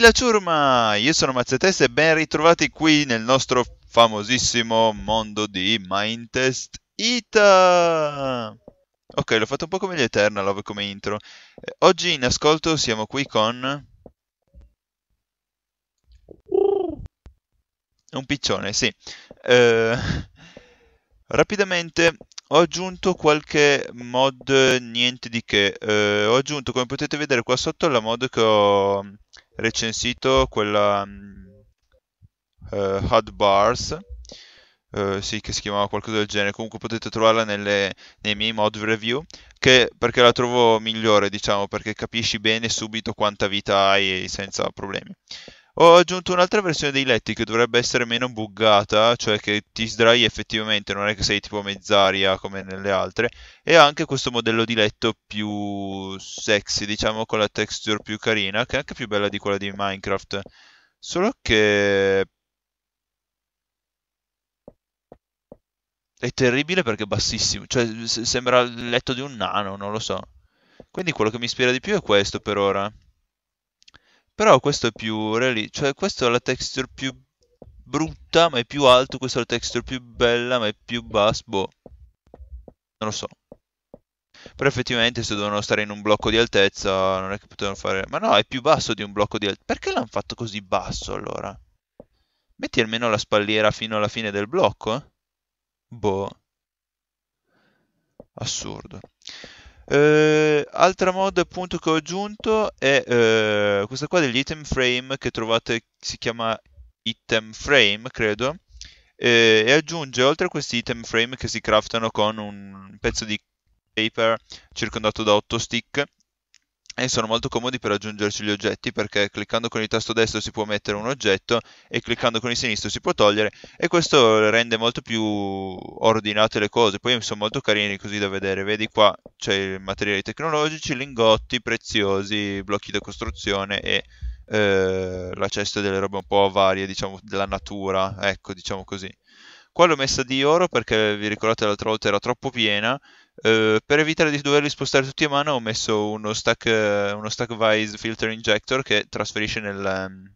la ciurma! Io sono Mazzetest e ben ritrovati qui nel nostro famosissimo mondo di Mindtest Ita! Ok, l'ho fatto un po' come gli Eternal, come intro. Eh, oggi in ascolto siamo qui con... Un piccione, sì. Eh, rapidamente ho aggiunto qualche mod niente di che. Eh, ho aggiunto, come potete vedere qua sotto, la mod che ho recensito quella um, uh, Hot Bars, Uh, sì, che si chiamava qualcosa del genere. Comunque potete trovarla nelle, nei miei mod review, che, perché la trovo migliore, diciamo, perché capisci bene subito quanta vita hai senza problemi. Ho aggiunto un'altra versione dei letti che dovrebbe essere meno buggata, cioè che ti sdrai effettivamente, non è che sei tipo mezz'aria come nelle altre, e anche questo modello di letto più sexy, diciamo con la texture più carina, che è anche più bella di quella di Minecraft. Solo che... È terribile perché è bassissimo, cioè sembra il letto di un nano, non lo so. Quindi quello che mi ispira di più è questo per ora. Però questo è più rally, cioè questa è la texture più brutta ma è più alto, questa è la texture più bella ma è più basso, boh. Non lo so. Però effettivamente se dovevano stare in un blocco di altezza non è che potevano fare... Ma no, è più basso di un blocco di altezza. Perché l'hanno fatto così basso allora? Metti almeno la spalliera fino alla fine del blocco? Eh? Boh. Assurdo. Eh, altra mod appunto che ho aggiunto è eh, questa qua degli item frame che trovate, si chiama item frame credo, eh, e aggiunge oltre a questi item frame che si craftano con un pezzo di paper circondato da 8 stick, e eh, sono molto comodi per aggiungerci gli oggetti perché cliccando con il tasto destro si può mettere un oggetto e cliccando con il sinistro si può togliere e questo rende molto più ordinate le cose. Poi sono molto carini così da vedere. Vedi qua c'è i materiali tecnologici, lingotti, preziosi, blocchi da costruzione e eh, la cesta delle robe un po' varie, diciamo, della natura, ecco, diciamo così. Qua l'ho messa di oro perché vi ricordate l'altra volta era troppo piena eh, per evitare di doverli spostare tutti a mano ho messo uno stack, eh, uno stack Vise Filter Injector che trasferisce nel, ehm,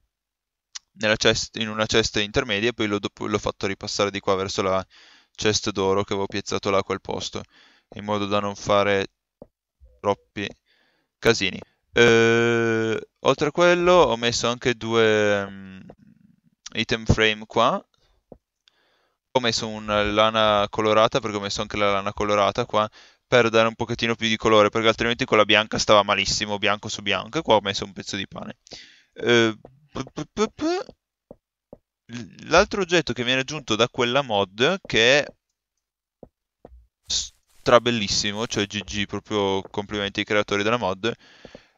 chest, in una chest intermedia e poi l'ho, l'ho fatto ripassare di qua verso la chest d'oro che avevo piazzato là a quel posto in modo da non fare troppi casini. Uh, oltre a quello ho messo anche due um, item frame qua ho messo una lana colorata perché ho messo anche la lana colorata qua per dare un pochettino più di colore perché altrimenti quella bianca stava malissimo bianco su bianco e qua ho messo un pezzo di pane eh, l'altro oggetto che viene aggiunto da quella mod che è strabellissimo cioè GG proprio complimenti ai creatori della mod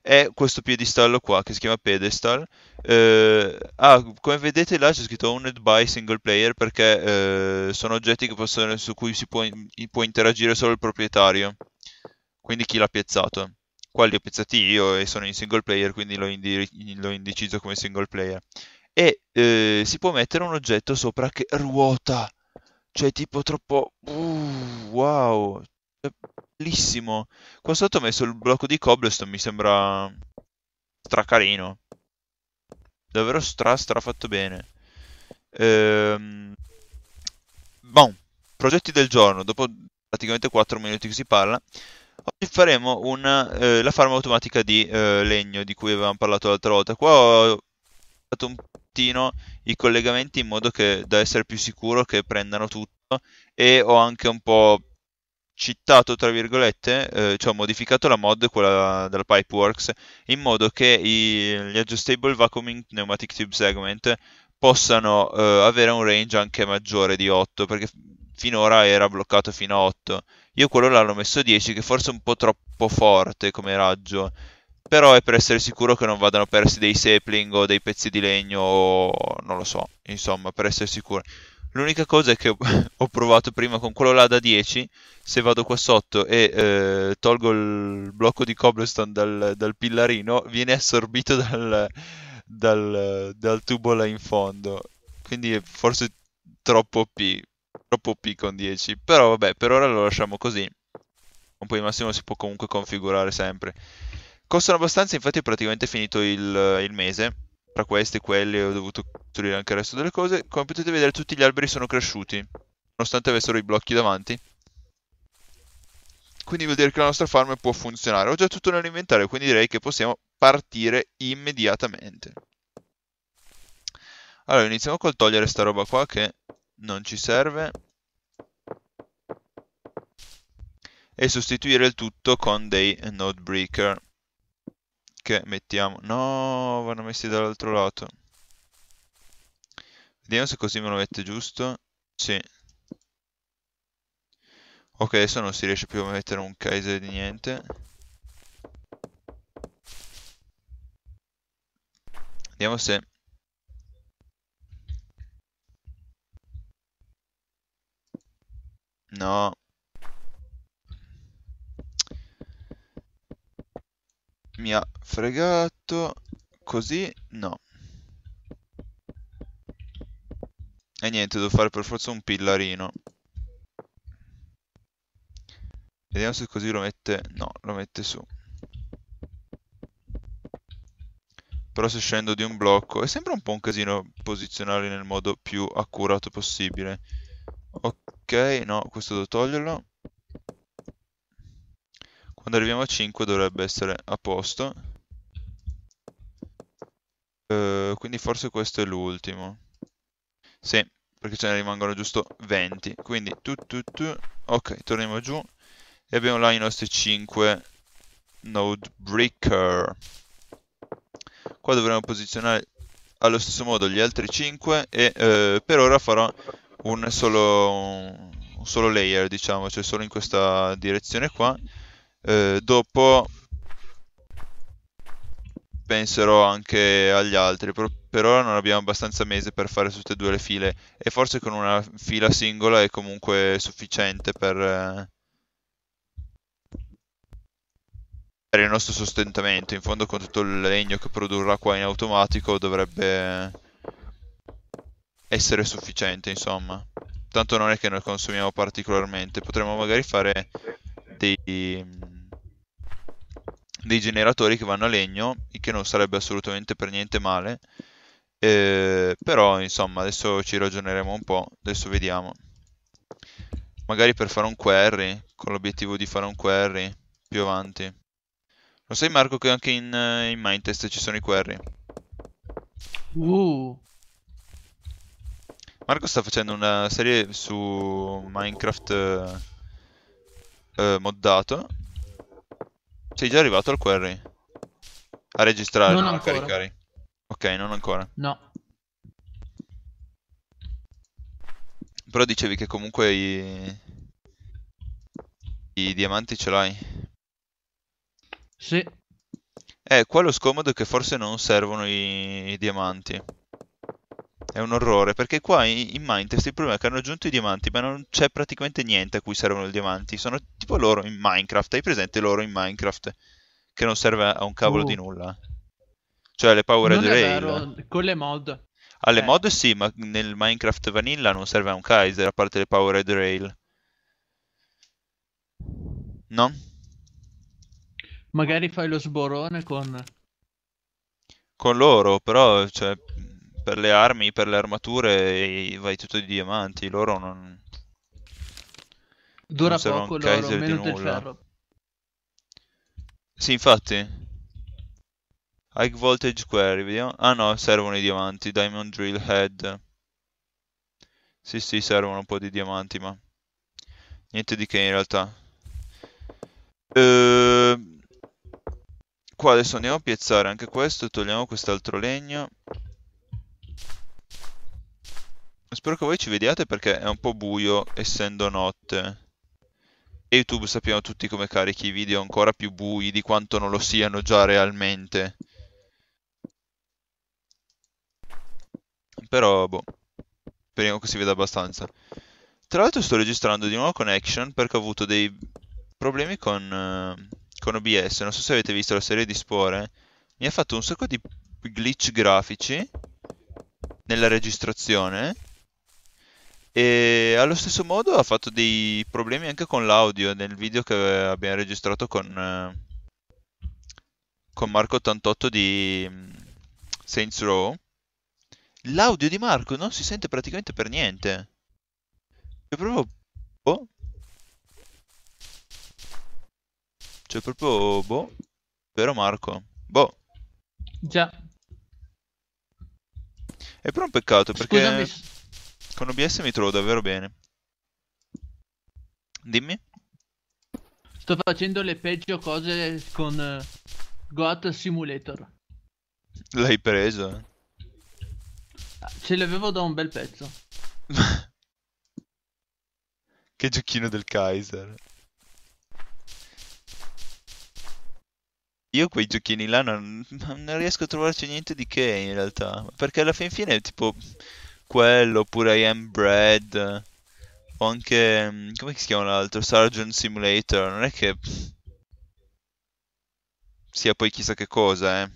è questo piedistallo qua che si chiama pedestal. Eh, ah, come vedete là c'è scritto owned by single player perché eh, sono oggetti possono, su cui si può, può, interagire solo il proprietario, quindi chi l'ha piazzato. Qua li ho piazzati io e sono in single player, quindi l'ho, indi- l'ho indeciso come single player. E eh, si può mettere un oggetto sopra che ruota, cioè tipo troppo... Uh, wow, Bellissimo. Qua sotto ho messo il blocco di cobblestone, mi sembra stracarino. Davvero stra stra fatto bene. Ehm... Bon, progetti del giorno, dopo praticamente 4 minuti che si parla. Oggi faremo una, eh, la farma automatica di eh, legno di cui avevamo parlato l'altra volta. Qua ho fatto un pochino i collegamenti in modo che da essere più sicuro che prendano tutto e ho anche un po' citato, tra virgolette, eh, cioè ho modificato la mod, quella della Pipeworks, in modo che i, gli Adjustable Vacuuming Pneumatic Tube Segment possano eh, avere un range anche maggiore di 8, perché finora era bloccato fino a 8. Io quello l'ho messo 10, che forse è un po' troppo forte come raggio, però è per essere sicuro che non vadano persi dei sapling o dei pezzi di legno o non lo so, insomma, per essere sicuro. L'unica cosa è che ho, provato prima con quello là da 10, se vado qua sotto e eh, tolgo il blocco di cobblestone dal, dal pillarino, viene assorbito dal, dal, dal, tubo là in fondo. Quindi è forse troppo OP, troppo OP con 10, però vabbè, per ora lo lasciamo così. Un po' di massimo si può comunque configurare sempre. Costano abbastanza, infatti ho praticamente finito il, il mese tra questi e quelli ho dovuto costruire anche il resto delle cose. Come potete vedere tutti gli alberi sono cresciuti, nonostante avessero i blocchi davanti. Quindi vuol dire che la nostra farm può funzionare. Ho già tutto nell'inventario, quindi direi che possiamo partire immediatamente. Allora, iniziamo col togliere sta roba qua che non ci serve. E sostituire il tutto con dei node breaker che mettiamo... No, vanno messi dall'altro lato. Vediamo se così me lo mette giusto. Sì. Ok, adesso non si riesce più a mettere un Kaiser di niente. Vediamo se... No. mi ha fregato così no e niente devo fare per forza un pillarino vediamo se così lo mette no lo mette su però se scendo di un blocco è sempre un po' un casino posizionarli nel modo più accurato possibile ok no questo devo toglierlo quando arriviamo a 5 dovrebbe essere a posto. Uh, quindi forse questo è l'ultimo. Sì, perché ce ne rimangono giusto 20. Quindi tu, tu, tu. Ok, torniamo giù. E abbiamo là i nostri 5 node breaker. Qua dovremo posizionare allo stesso modo gli altri 5 e uh, per ora farò un solo, un solo layer, diciamo, cioè solo in questa direzione qua eh, dopo penserò anche agli altri, però per ora non abbiamo abbastanza mese per fare tutte e due le file e forse con una fila singola è comunque sufficiente per, eh, per il nostro sostentamento, in fondo con tutto il legno che produrrà qua in automatico dovrebbe essere sufficiente insomma. Tanto non è che noi consumiamo particolarmente, potremmo magari fare dei dei generatori che vanno a legno, il che non sarebbe assolutamente per niente male. Eh, però insomma adesso ci ragioneremo un po', adesso vediamo. Magari per fare un query, con l'obiettivo di fare un query più avanti. Lo sai Marco che anche in, eh, in Mindtest ci sono i query? Uh. Marco sta facendo una serie su Minecraft eh, eh moddato sei già arrivato al query? A registrare, non, non a caricare. Ok, non ancora. No. Però dicevi che comunque i... I diamanti ce l'hai. Sì. Eh, qua lo scomodo è che forse non servono i, i diamanti è un orrore, perché qua in, Minecraft il problema è che hanno aggiunto i diamanti, ma non c'è praticamente niente a cui servono i diamanti. Sono tipo loro in Minecraft, hai presente loro in Minecraft? Che non serve a un cavolo uh. di nulla. Cioè le Power non Rail. Vero, con le mod. Alle ah, eh. mod sì, ma nel Minecraft Vanilla non serve a un Kaiser, a parte le Power Rail. No? Magari fai lo sborone con... Con loro, però, cioè, per le armi, per le armature vai tutto di diamanti, loro non... Dura non poco loro, meno del ferro. Sì, infatti. High Voltage Query, vediamo. Ah no, servono i diamanti, Diamond Drill Head. Sì, sì, servono un po' di diamanti, ma... Niente di che in realtà. Ehm... Qua adesso andiamo a piazzare anche questo, togliamo quest'altro legno. Spero che voi ci vediate perché è un po' buio essendo notte. E YouTube sappiamo tutti come carichi i video ancora più bui di quanto non lo siano già realmente. Però, boh, speriamo che si veda abbastanza. Tra l'altro sto registrando di nuovo con Action perché ho avuto dei problemi con, uh, con OBS. Non so se avete visto la serie di Spore. Mi ha fatto un sacco di glitch grafici nella registrazione e allo stesso modo ha fatto dei problemi anche con l'audio nel video che abbiamo registrato con, eh, con Marco88 di mm, Saints Row. L'audio di Marco non si sente praticamente per niente. È cioè, proprio... Boh. Cioè proprio... Boh. Vero Marco? Boh. Già. È proprio un peccato perché... Scusami. Con OBS mi trovo davvero bene. Dimmi. Sto facendo le peggio cose con eh, Goat Simulator. L'hai preso? Eh? Ah, ce l'avevo da un bel pezzo. che giochino del Kaiser. Io quei giochini là non, non riesco a trovarci niente di che in realtà. Perché alla fin fine, è tipo, quello, oppure I Am Bread, o anche, mm, come si chiama l'altro, Surgeon Simulator, non è che sia poi chissà che cosa, eh.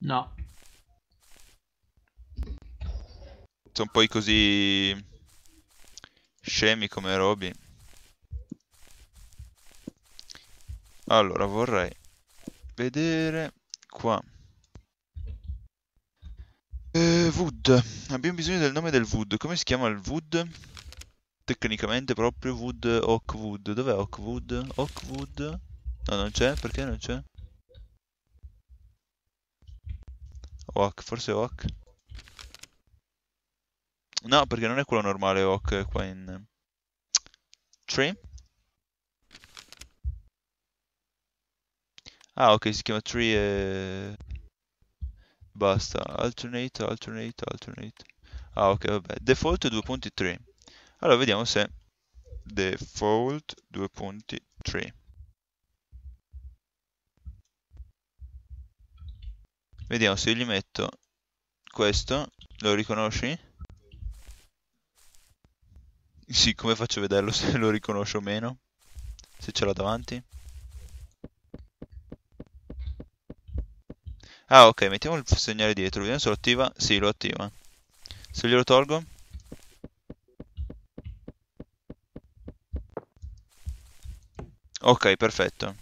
No. Sono poi così scemi come Roby. Allora, vorrei vedere qua. Wood. Abbiamo bisogno del nome del Wood. Come si chiama il Wood? Tecnicamente proprio Wood Oak Wood. Dov'è Oak Wood? Oak Wood? No, non c'è? Perché non c'è? Oak, forse Oak. No, perché non è quello normale Oak qua in... Eh, Tree? Ah, ok, si chiama Tree e... Basta, alternate, alternate, alternate. Ah, ok, vabbè. Default 2.3. Allora, vediamo se default 2.3. Vediamo se gli metto questo, lo riconosci? Sì, come faccio a vederlo se lo riconoscio o meno? Se ce l'ho davanti? Ah, ok, mettiamo il segnale dietro. Vediamo se lo attiva. Sì, lo attiva. Se glielo tolgo? Ok, perfetto.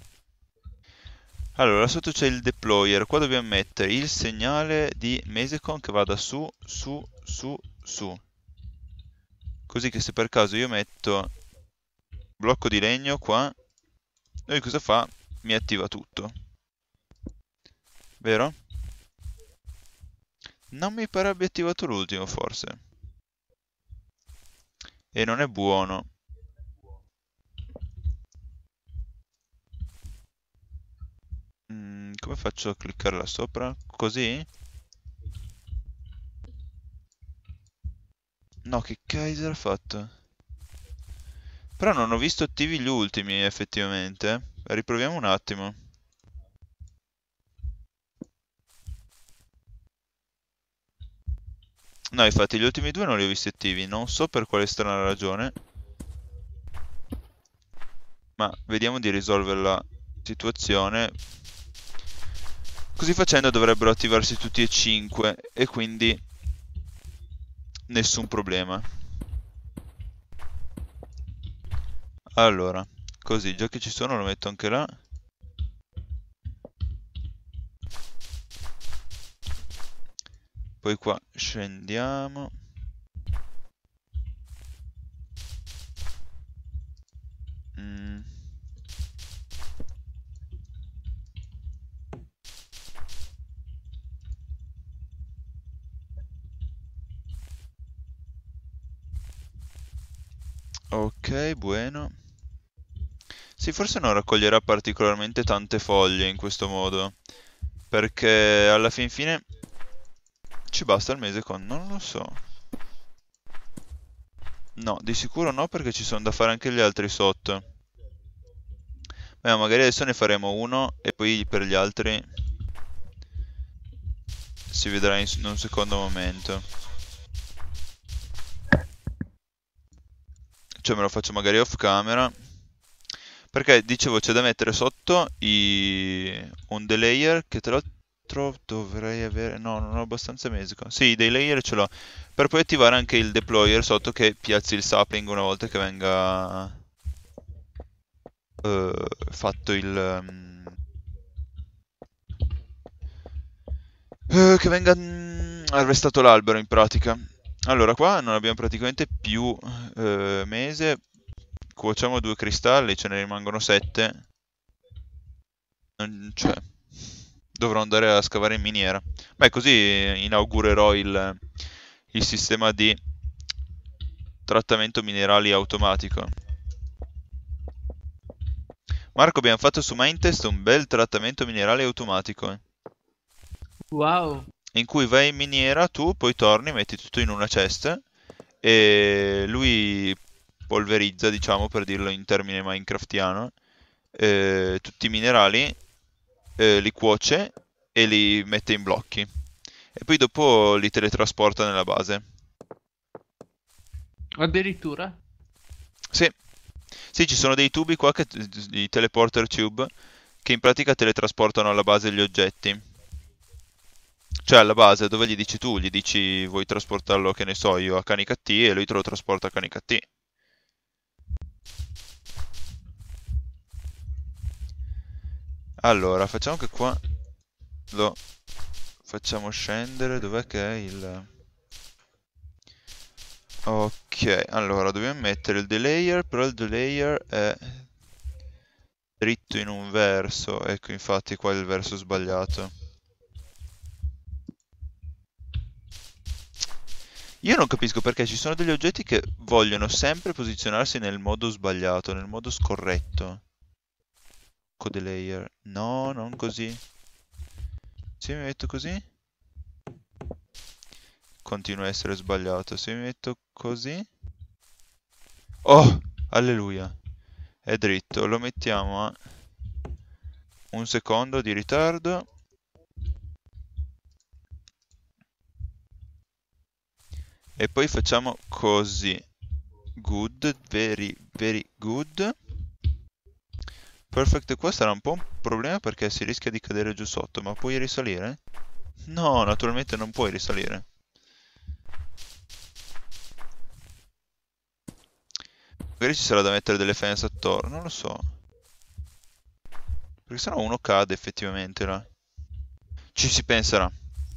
Allora, sotto c'è il deployer. Qua dobbiamo mettere il segnale di Mesecon che vada su, su, su, su. Così che se per caso io metto blocco di legno qua, lui cosa fa? Mi attiva tutto vero? Non mi pare abbia attivato l'ultimo, forse. E non è buono. Mm, come faccio a cliccare là sopra? Così? No, che Kaiser ha fatto? Però non ho visto attivi gli ultimi, effettivamente. Riproviamo un attimo. No, infatti gli ultimi due non li ho visti attivi, non so per quale strana ragione. Ma vediamo di risolvere la situazione. Così facendo dovrebbero attivarsi tutti e 5 e quindi nessun problema. Allora, così, già che ci sono lo metto anche là. poi qua scendiamo mm. ok buono sì forse non raccoglierà particolarmente tante foglie in questo modo perché alla fin fine ci basta il mese con... non lo so. No, di sicuro no perché ci sono da fare anche gli altri sotto. Beh, magari adesso ne faremo uno e poi per gli altri si vedrà in un secondo momento. Cioè me lo faccio magari off camera. Perché dicevo c'è da mettere sotto i... un delayer che te lo 4 dovrei avere... No, non ho abbastanza mesico. Sì, dei layer ce l'ho. Per poi attivare anche il deployer sotto che piazzi il sapling una volta che venga... Uh, fatto il... Um... Uh, che venga um, arrestato l'albero in pratica. Allora, qua non abbiamo praticamente più uh, mese. Cuociamo due cristalli, ce ne rimangono 7 Non c'è dovrò andare a scavare in miniera. Beh, così inaugurerò il, il sistema di trattamento minerali automatico. Marco, abbiamo fatto su Mindtest un bel trattamento minerale automatico. Eh. Wow. In cui vai in miniera, tu poi torni, metti tutto in una cesta e lui polverizza, diciamo per dirlo in termine minecraftiano, eh, tutti i minerali eh, li cuoce e li mette in blocchi. E poi dopo li teletrasporta nella base. Addirittura? Sì. Sì, ci sono dei tubi qua, che, i teleporter tube, che in pratica teletrasportano alla base gli oggetti. Cioè alla base dove gli dici tu, gli dici vuoi trasportarlo, che ne so io, a Canicattì e lui te lo trasporta a Canicattì. Allora, facciamo che qua lo facciamo scendere. Dov'è che è il... Ok, allora dobbiamo mettere il delayer, però il delayer è dritto in un verso. Ecco, infatti qua è il verso sbagliato. Io non capisco perché ci sono degli oggetti che vogliono sempre posizionarsi nel modo sbagliato, nel modo scorretto. Code layer. No, non così. Se mi metto così... Continua a essere sbagliato. Se mi metto così... Oh! Alleluia! È dritto. Lo mettiamo a... Un secondo di ritardo. E poi facciamo così. Good, very, very good. Perfect qua era un po' un problema perché si rischia di cadere giù sotto, ma puoi risalire? No, naturalmente non puoi risalire. Magari ci sarà da mettere delle fence attorno, non lo so. Perché sennò uno cade effettivamente là. Ci si penserà.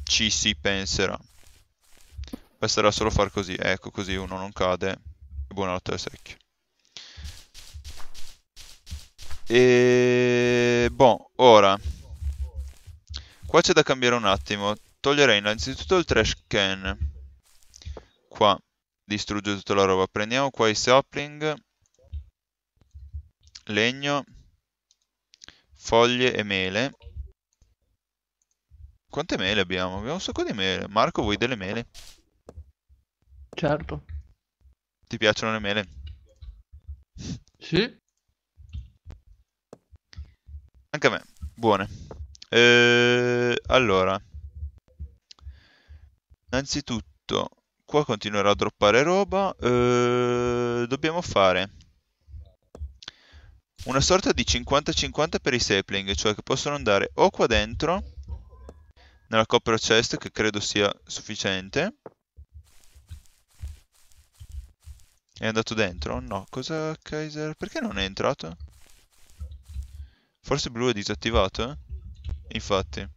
Ci si penserà. Basterà solo far così. Ecco, così uno non cade. buonanotte al secchio. E... Boh, ora. Qua c'è da cambiare un attimo. Toglierei innanzitutto il trash can. Qua. Distrugge tutta la roba. Prendiamo qua i sapling. Legno. Foglie e mele. Quante mele abbiamo? Abbiamo un sacco di mele. Marco, vuoi delle mele? Certo. Ti piacciono le mele? Sì. Anche a me. Buone. Eh, allora. Innanzitutto, qua continuerà a droppare roba. Eh, dobbiamo fare una sorta di 50-50 per i sapling, cioè che possono andare o qua dentro, nella copper chest, che credo sia sufficiente. È andato dentro? No, cosa Kaiser? Perché non è entrato? Forse blu è disattivato, eh? Infatti.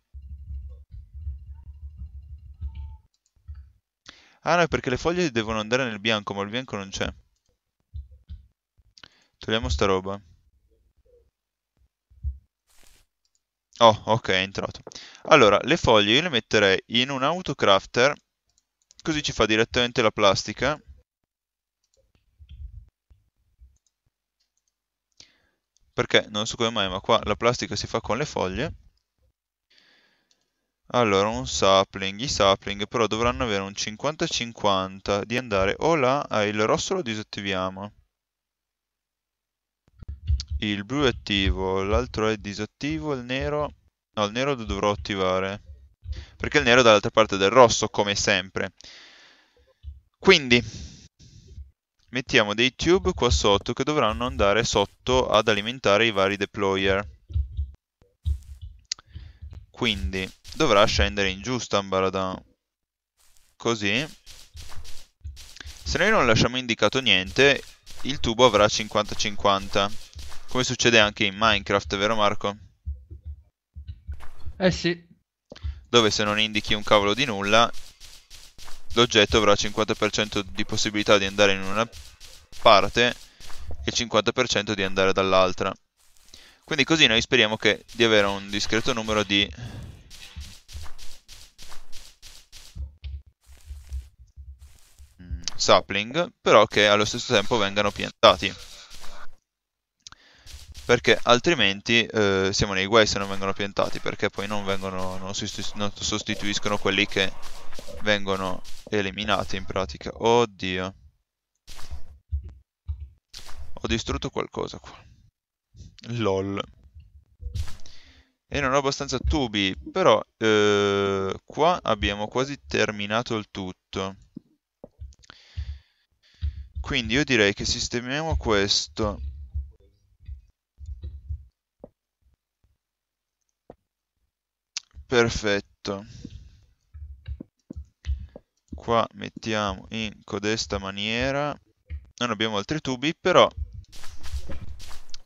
Ah no, perché le foglie devono andare nel bianco, ma il bianco non c'è. Togliamo sta roba. Oh, ok, è entrato. Allora, le foglie io le metterei in un autocrafter, così ci fa direttamente la plastica. perché non so come mai, ma qua la plastica si fa con le foglie. Allora, un sapling, i sapling però dovranno avere un 50-50 di andare o là, ah, il rosso lo disattiviamo. Il blu è attivo, l'altro è disattivo, il nero... No, il nero lo dovrò attivare. Perché il nero è dall'altra parte del rosso, come sempre. Quindi, mettiamo dei tube qua sotto che dovranno andare sotto ad alimentare i vari deployer quindi dovrà scendere in giù Ambaradan così se noi non lasciamo indicato niente il tubo avrà 50-50 come succede anche in Minecraft vero Marco? eh sì dove se non indichi un cavolo di nulla l'oggetto avrà 50% di possibilità di andare in una parte e 50% di andare dall'altra. Quindi così noi speriamo che, di avere un discreto numero di... Mm, sapling, però che allo stesso tempo vengano piantati perché altrimenti eh, siamo nei guai se non vengono piantati perché poi non, vengono, non, sostituiscono quelli che vengono eliminati in pratica oddio ho distrutto qualcosa qua lol e non ho abbastanza tubi però eh, qua abbiamo quasi terminato il tutto quindi io direi che sistemiamo questo perfetto qua mettiamo in codesta maniera non abbiamo altri tubi però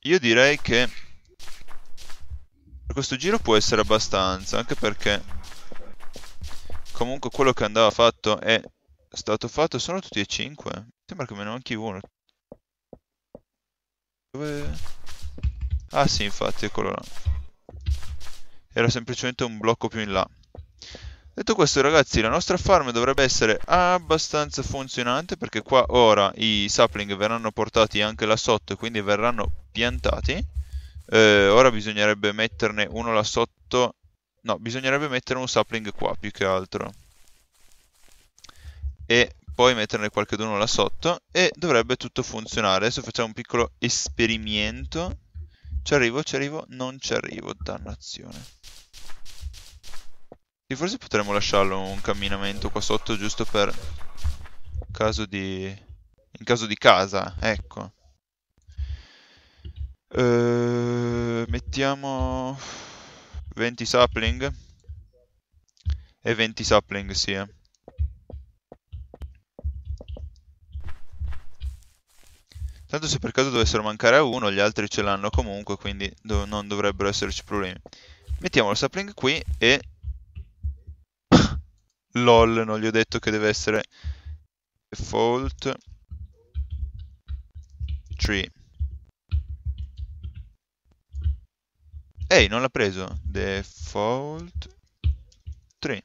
io direi che per questo giro può essere abbastanza anche perché comunque quello che andava fatto è stato fatto sono tutti e cinque sembra che me ne manchi uno dove ah sì infatti eccolo là era semplicemente un blocco più in là. Detto questo ragazzi, la nostra farm dovrebbe essere abbastanza funzionante perché qua ora i sapling verranno portati anche là sotto e quindi verranno piantati. Eh, ora bisognerebbe metterne uno là sotto, no, bisognerebbe mettere un sapling qua più che altro. E poi metterne qualche d'uno là sotto e dovrebbe tutto funzionare. Adesso facciamo un piccolo esperimento ci arrivo, ci arrivo, non ci arrivo, dannazione. E forse potremmo lasciarlo un camminamento qua sotto giusto per caso di... in caso di casa, ecco. Uh, mettiamo 20 sapling e 20 sapling, sì. Eh. Tanto se per caso dovessero mancare a uno, gli altri ce l'hanno comunque, quindi do non dovrebbero esserci problemi. Mettiamo il sapling qui e... LOL, non gli ho detto che deve essere default tree. Ehi, non l'ha preso. Default tree.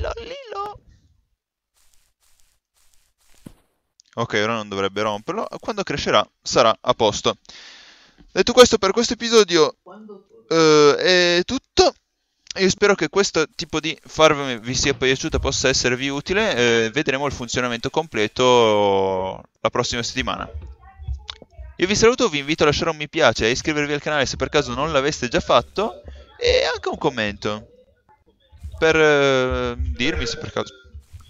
Lollilo! Ok, ora non dovrebbe romperlo. Quando crescerà sarà a posto. Detto questo, per questo episodio eh, è tutto. Io spero che questo tipo di farm vi sia piaciuto, possa esservi utile. Eh, vedremo il funzionamento completo la prossima settimana. Io vi saluto, vi invito a lasciare un mi piace e iscrivervi al canale se per caso non l'aveste già fatto e anche un commento per eh, dirmi se per caso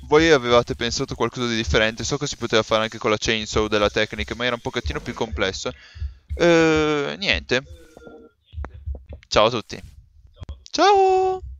voi avevate pensato qualcosa di differente, so che si poteva fare anche con la chainsaw della tecnica, ma era un pochettino più complesso Eh, niente. Ciao a tutti. Ciao!